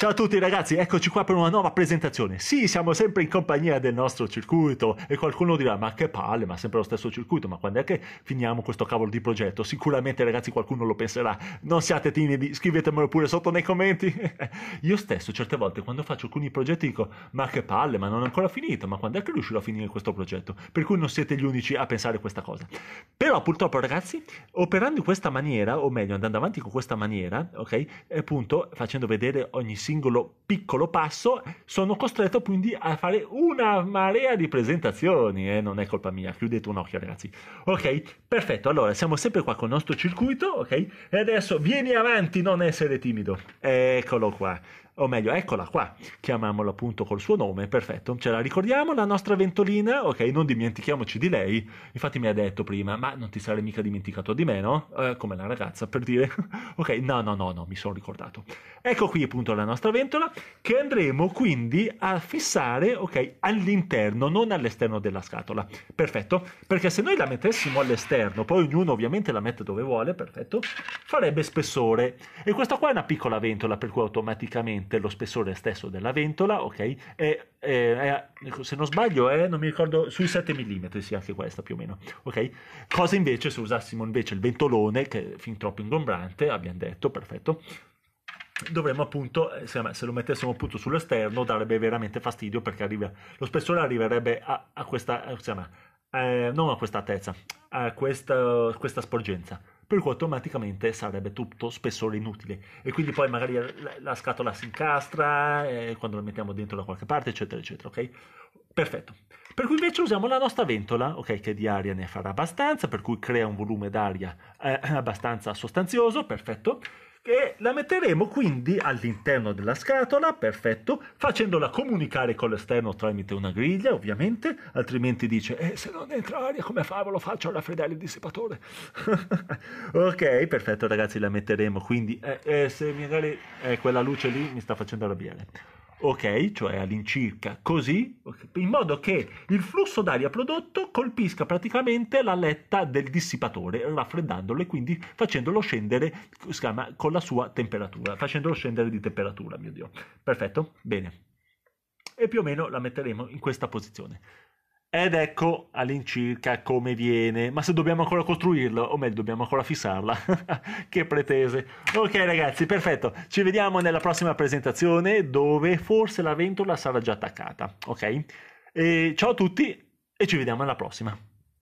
Ciao a tutti ragazzi, eccoci qua per una nuova presentazione. Sì, siamo sempre in compagnia del nostro circuito e qualcuno dirà ma che palle, ma sempre lo stesso circuito, ma quando è che finiamo questo cavolo di progetto? Sicuramente ragazzi qualcuno lo penserà, non siate timidi, scrivetemelo pure sotto nei commenti. Io stesso certe volte quando faccio alcuni progetti dico ma che palle, ma non è ancora finito, ma quando è che riuscirò a finire questo progetto? Per cui non siete gli unici a pensare questa cosa. Però purtroppo ragazzi, operando in questa maniera, o meglio andando avanti con questa maniera, ok, appunto facendo vedere ogni singolo singolo piccolo passo, sono costretto quindi a fare una marea di presentazioni. Eh? Non è colpa mia, chiudete un occhio, ragazzi. Ok, perfetto. Allora, siamo sempre qua con il nostro circuito, ok? E adesso vieni avanti, non essere timido. Eccolo qua o meglio, eccola qua, chiamiamola appunto col suo nome, perfetto, ce la ricordiamo, la nostra ventolina, ok, non dimentichiamoci di lei, infatti mi ha detto prima, ma non ti sarei mica dimenticato di me, no? Eh, come la ragazza, per dire, ok, no, no, no, no, mi sono ricordato. Ecco qui appunto la nostra ventola, che andremo quindi a fissare, ok, all'interno, non all'esterno della scatola, perfetto, perché se noi la mettessimo all'esterno, poi ognuno ovviamente la mette dove vuole, perfetto, farebbe spessore, e questa qua è una piccola ventola, per cui automaticamente praticamente lo spessore stesso della ventola, ok? È, è, è, se non sbaglio, è, eh, non mi ricordo, sui 7 mm, sì, anche questa più o meno, ok? Cosa invece se usassimo invece il ventolone, che è fin troppo ingombrante, abbiamo detto, perfetto, dovremmo appunto, eh, se lo mettessimo appunto sull'esterno, darebbe veramente fastidio perché arriva, lo spessore arriverebbe a, a questa, eh, insomma, eh, non a questa altezza, a questa, questa sporgenza per cui automaticamente sarebbe tutto spessore inutile e quindi poi magari la, la scatola si incastra eh, quando la mettiamo dentro da qualche parte eccetera eccetera ok perfetto per cui invece usiamo la nostra ventola ok che di aria ne farà abbastanza per cui crea un volume d'aria eh, abbastanza sostanzioso perfetto che la metteremo quindi all'interno della scatola, perfetto, facendola comunicare con l'esterno tramite una griglia, ovviamente, altrimenti dice, eh, se non entra aria come favo lo faccio raffreddare il dissipatore. ok, perfetto ragazzi, la metteremo quindi, eh, eh, se magari eh, quella luce lì mi sta facendo arrabbiare ok? Cioè all'incirca così, in modo che il flusso d'aria prodotto colpisca praticamente l'aletta del dissipatore, raffreddandolo e quindi facendolo scendere chiama, con la sua temperatura, facendolo scendere di temperatura, mio Dio. Perfetto? Bene. E più o meno la metteremo in questa posizione. Ed ecco all'incirca come viene, ma se dobbiamo ancora costruirla, o meglio dobbiamo ancora fissarla, che pretese. Ok ragazzi, perfetto, ci vediamo nella prossima presentazione dove forse la ventola sarà già attaccata, ok? E ciao a tutti e ci vediamo alla prossima.